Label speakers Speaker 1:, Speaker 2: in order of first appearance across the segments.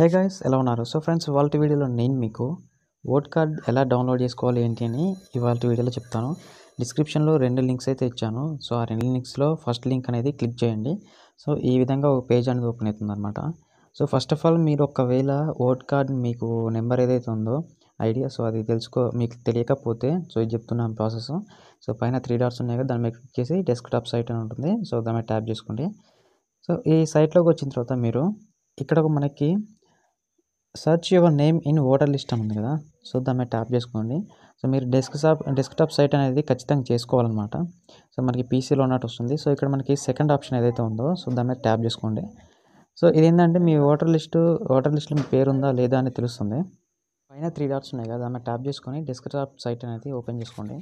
Speaker 1: hey guys ఎలా ఉన్నారు so friends ఇవాళ వీడియోలో నేను మీకు ఓట్ కార్డ్ ఎలా డౌన్లోడ్ చేసుకోవాలి ఏంటి అని ఇవాళ వీడియోలో చెప్తాను డిస్క్రిప్షన్లో రెండు లింక్స్ అయితే ఇచ్చాను సో ఆ రెండు లింక్స్లో ఫస్ట్ లింక్ అనేది క్లిక్ చేయండి సో ఈ విధంగా ఒక పేజ్ అనేది ఓపెన్ అవుతుంది అనమాట సో ఫస్ట్ ఆఫ్ ఆల్ మీరు ఒకవేళ ఓట్ కార్డ్ మీకు నెంబర్ ఏదైతే ఉందో ఐడియా సో అది తెలుసుకో మీకు తెలియకపోతే సో ఇది చెప్తున్నాను ప్రాసెస్ సో పైన త్రీ డాట్స్ ఉన్నాయి కదా దాని మీద క్లిక్ చేసి డెస్క్టాప్ సైట్ అని ఉంటుంది సో దాని మీద ట్యాప్ చేసుకోండి సో ఈ సైట్లోకి వచ్చిన తర్వాత మీరు ఇక్కడ మనకి search your name in voter list అని ఉంది కదా సో దాన్ని ట్యాప్ చేసుకోండి సో మీరు డెస్క్ డెస్క్ టాప్ సైట్ అనేది ఖచ్చితంగా చేసుకోవాలన్నమాట సో మనకి పీసీలో ఉన్నట్టు వస్తుంది సో ఇక్కడ మనకి సెకండ్ ఆప్షన్ ఏదైతే ఉందో సో దాని మీద ట్యాప్ చేసుకోండి సో ఇది ఏంటంటే మీ ఓటర్ లిస్టు ఓటర్ లిస్టులో మీ పేరు ఉందా లేదా అని తెలుస్తుంది పైన త్రీ డాట్స్ ఉన్నాయి కదా దాన్ని ట్యాప్ చేసుకొని టాప్ సైట్ అనేది ఓపెన్ చేసుకోండి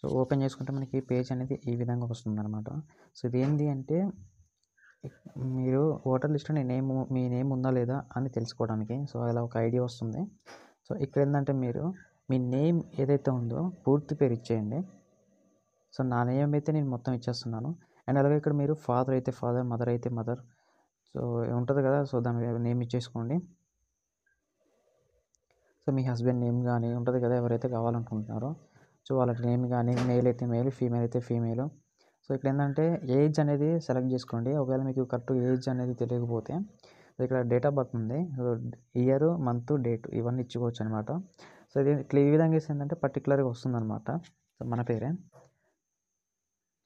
Speaker 1: సో ఓపెన్ చేసుకుంటే మనకి పేజ్ అనేది ఈ విధంగా వస్తుంది అనమాట సో ఇది ఏంటి అంటే మీరు ఓటర్ లిస్ట్లో నేను నేమ్ మీ నేమ్ ఉందా లేదా అని తెలుసుకోవడానికి సో అలా ఒక ఐడియా వస్తుంది సో ఇక్కడ ఏంటంటే మీరు మీ నేమ్ ఏదైతే ఉందో పూర్తి పేరు ఇచ్చేయండి సో నా నేమ్ అయితే నేను మొత్తం ఇచ్చేస్తున్నాను అండ్ అలాగే ఇక్కడ మీరు ఫాదర్ అయితే ఫాదర్ మదర్ అయితే మదర్ సో ఉంటుంది కదా సో దాని నేమ్ ఇచ్చేసుకోండి సో మీ హస్బెండ్ నేమ్ కానీ ఉంటుంది కదా ఎవరైతే కావాలనుకుంటున్నారో సో వాళ్ళ నేమ్ కానీ మేల్ అయితే మేల్ ఫీమేల్ అయితే ఫీమేల్ సో ఇక్కడ ఏంటంటే ఏజ్ అనేది సెలెక్ట్ చేసుకోండి ఒకవేళ మీకు కరెక్ట్ ఏజ్ అనేది తెలియకపోతే ఇక్కడ డేట్ ఆఫ్ బర్త్ ఉంది ఇయర్ మంత్ డేట్ ఇవన్నీ ఇచ్చుకోవచ్చు అనమాట సో ఇది ఇట్లా ఈ విధంగా వేసి ఏంటంటే పర్టికులర్గా వస్తుందన్నమాట సో మన పేరే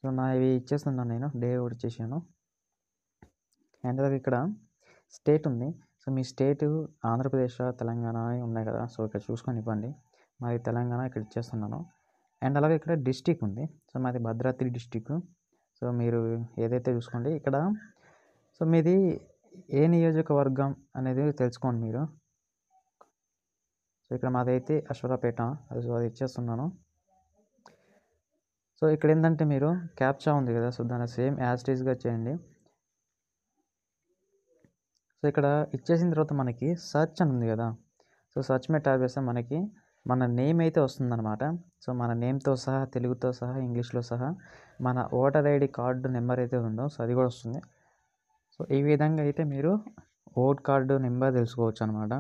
Speaker 1: సో నా ఇవి ఇచ్చేస్తున్నాను నేను డే కూడా ఇచ్చేసాను అండ్ ఇక్కడ స్టేట్ ఉంది సో మీ స్టేట్ ఆంధ్రప్రదేశ్ తెలంగాణ ఉన్నాయి కదా సో ఇక్కడ చూసుకొని ఇవ్వండి మరి తెలంగాణ ఇక్కడ ఇచ్చేస్తున్నాను అండ్ అలాగే ఇక్కడ డిస్టిక్ ఉంది సో మాది భద్రాద్రి డిస్టిక్ సో మీరు ఏదైతే చూసుకోండి ఇక్కడ సో మీది ఏ నియోజకవర్గం అనేది తెలుసుకోండి మీరు సో ఇక్కడ మాదైతే అశ్వరాపేట సో అది ఇచ్చేస్తున్నాను సో ఇక్కడ ఏంటంటే మీరు క్యాప్చా ఉంది కదా సో దాన్ని సేమ్ యాజ్టీస్గా చేయండి సో ఇక్కడ ఇచ్చేసిన తర్వాత మనకి సర్చ్ అని ఉంది కదా సో సర్చ్ మీద ట్యాప్ చేస్తే మనకి మన నేమ్ అయితే వస్తుందన్నమాట సో మన నేమ్తో సహా తెలుగుతో సహా ఇంగ్లీష్లో సహా మన ఓటర్ ఐడి కార్డు నెంబర్ అయితే ఉందో సో అది కూడా వస్తుంది సో ఈ విధంగా అయితే మీరు ఓట్ కార్డు నెంబర్ తెలుసుకోవచ్చు అనమాట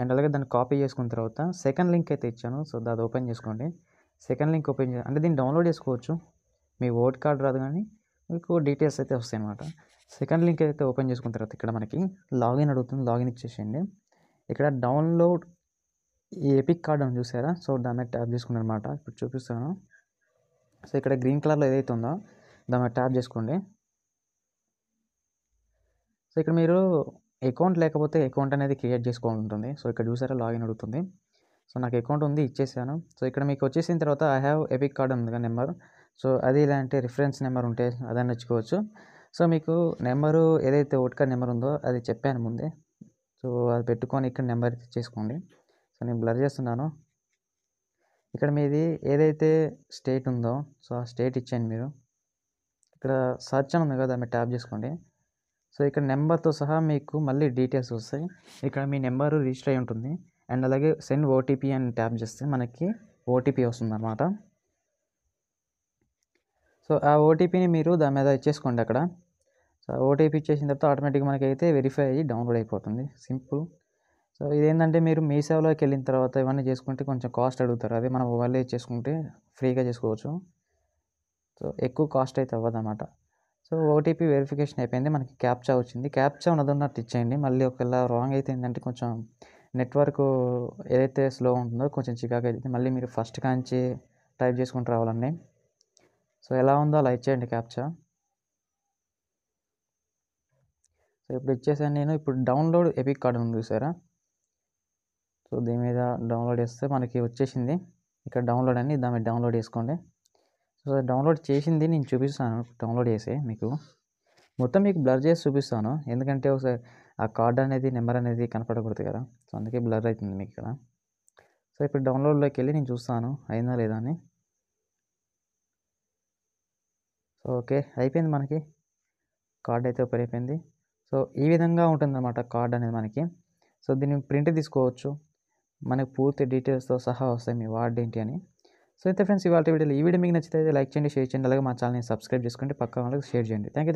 Speaker 1: అండ్ అలాగే దాన్ని కాపీ చేసుకున్న తర్వాత సెకండ్ లింక్ అయితే ఇచ్చాను సో దాన్ని ఓపెన్ చేసుకోండి సెకండ్ లింక్ ఓపెన్ చే అంటే దీన్ని డౌన్లోడ్ చేసుకోవచ్చు మీ ఓట్ కార్డు రాదు కానీ మీకు డీటెయిల్స్ అయితే వస్తాయి అనమాట సెకండ్ లింక్ అయితే ఓపెన్ చేసుకున్న తర్వాత ఇక్కడ మనకి లాగిన్ అడుగుతుంది లాగిన్ ఇచ్చేసేయండి ఇక్కడ డౌన్లోడ్ ఈ ఎపిక్ కార్డ్ అని చూసారా సో దాని మీద ట్యాప్ చేసుకుని అనమాట ఇప్పుడు చూపిస్తాను సో ఇక్కడ గ్రీన్ కలర్లో ఏదైతే ఉందో దాని మీద ట్యాప్ చేసుకోండి సో ఇక్కడ మీరు అకౌంట్ లేకపోతే అకౌంట్ అనేది క్రియేట్ చేసుకోవాలి ఉంటుంది సో ఇక్కడ చూసారా లాగిన్ అడుగుతుంది సో నాకు అకౌంట్ ఉంది ఇచ్చేసాను సో ఇక్కడ మీకు వచ్చేసిన తర్వాత ఐ హ్యావ్ ఎపిక్ కార్డ్ ఉంది కదా నెంబర్ సో అది ఇలాంటి రిఫరెన్స్ నెంబర్ ఉంటే అదని నచ్చుకోవచ్చు సో మీకు నెంబరు ఏదైతే కార్డ్ నెంబర్ ఉందో అది చెప్పాను ముందే సో అది పెట్టుకొని ఇక్కడ నెంబర్ చేసుకోండి సో నేను బ్లర్ చేస్తున్నాను ఇక్కడ మీది ఏదైతే స్టేట్ ఉందో సో ఆ స్టేట్ ఇచ్చేయండి మీరు ఇక్కడ సర్చ్ అని ఉంది కదా మీరు ట్యాప్ చేసుకోండి సో ఇక్కడ నెంబర్తో సహా మీకు మళ్ళీ డీటెయిల్స్ వస్తాయి ఇక్కడ మీ నెంబర్ రిజిస్టర్ అయి ఉంటుంది అండ్ అలాగే సెండ్ ఓటీపీ అని ట్యాప్ చేస్తే మనకి ఓటీపీ వస్తుంది అనమాట సో ఆ ఓటీపీని మీరు దాని మీద ఇచ్చేసుకోండి అక్కడ సో ఓటీపీ ఇచ్చేసిన తర్వాత ఆటోమేటిక్గా మనకైతే వెరిఫై అయ్యి డౌన్లోడ్ అయిపోతుంది సింపుల్ సో ఇదేంటంటే మీరు మీ సేవలోకి వెళ్ళిన తర్వాత ఇవన్నీ చేసుకుంటే కొంచెం కాస్ట్ అడుగుతారు అదే మనం వాళ్ళే చేసుకుంటే ఫ్రీగా చేసుకోవచ్చు సో ఎక్కువ కాస్ట్ అయితే అవ్వదు అనమాట సో ఓటీపీ వెరిఫికేషన్ అయిపోయింది మనకి క్యాప్చా వచ్చింది క్యాప్చా ఉన్నదన్నట్టు ఇచ్చేయండి మళ్ళీ ఒకవేళ రాంగ్ అయితే ఏంటంటే కొంచెం నెట్వర్క్ ఏదైతే స్లో ఉంటుందో కొంచెం చికాకు అవుతుంది మళ్ళీ మీరు ఫస్ట్ కాంచి టైప్ చేసుకుంటూ రావాలండి సో ఎలా ఉందో అలా ఇచ్చేయండి క్యాప్చా సో ఇప్పుడు ఇచ్చేసాను నేను ఇప్పుడు డౌన్లోడ్ ఎపిక్ కార్డు ఉంది చూసారా సో దీని మీద డౌన్లోడ్ చేస్తే మనకి వచ్చేసింది ఇక్కడ డౌన్లోడ్ అని దాన్ని డౌన్లోడ్ చేసుకోండి సో డౌన్లోడ్ చేసింది నేను చూపిస్తాను డౌన్లోడ్ చేసి మీకు మొత్తం మీకు బ్లర్ చేసి చూపిస్తాను ఎందుకంటే ఒకసారి ఆ కార్డ్ అనేది నెంబర్ అనేది కనపడకూడదు కదా సో అందుకే బ్లర్ అవుతుంది మీకు ఇక్కడ సో ఇప్పుడు డౌన్లోడ్లోకి వెళ్ళి నేను చూస్తాను అయిందా లేదా అని సో ఓకే అయిపోయింది మనకి కార్డ్ అయితే ఓపెన్ అయిపోయింది సో ఈ విధంగా ఉంటుందన్నమాట కార్డ్ అనేది మనకి సో దీన్ని ప్రింట్ తీసుకోవచ్చు మనకు పూర్తి డీటెయిల్స్తో సహా వస్తాయి మీ వార్డ్ ఏంటి అని సో అయితే ఫ్రెండ్స్ ఇవాళ వీడియోలో ఈ వీడియో మీకు నచ్చితే లైక్ చేయండి షేర్ చేయండి అలాగే మా ఛానల్ని సబ్స్క్రైబ్ చేసుకోండి పక్క వాళ్ళకి షేర్ చేయండి థ్యాంక్ యూ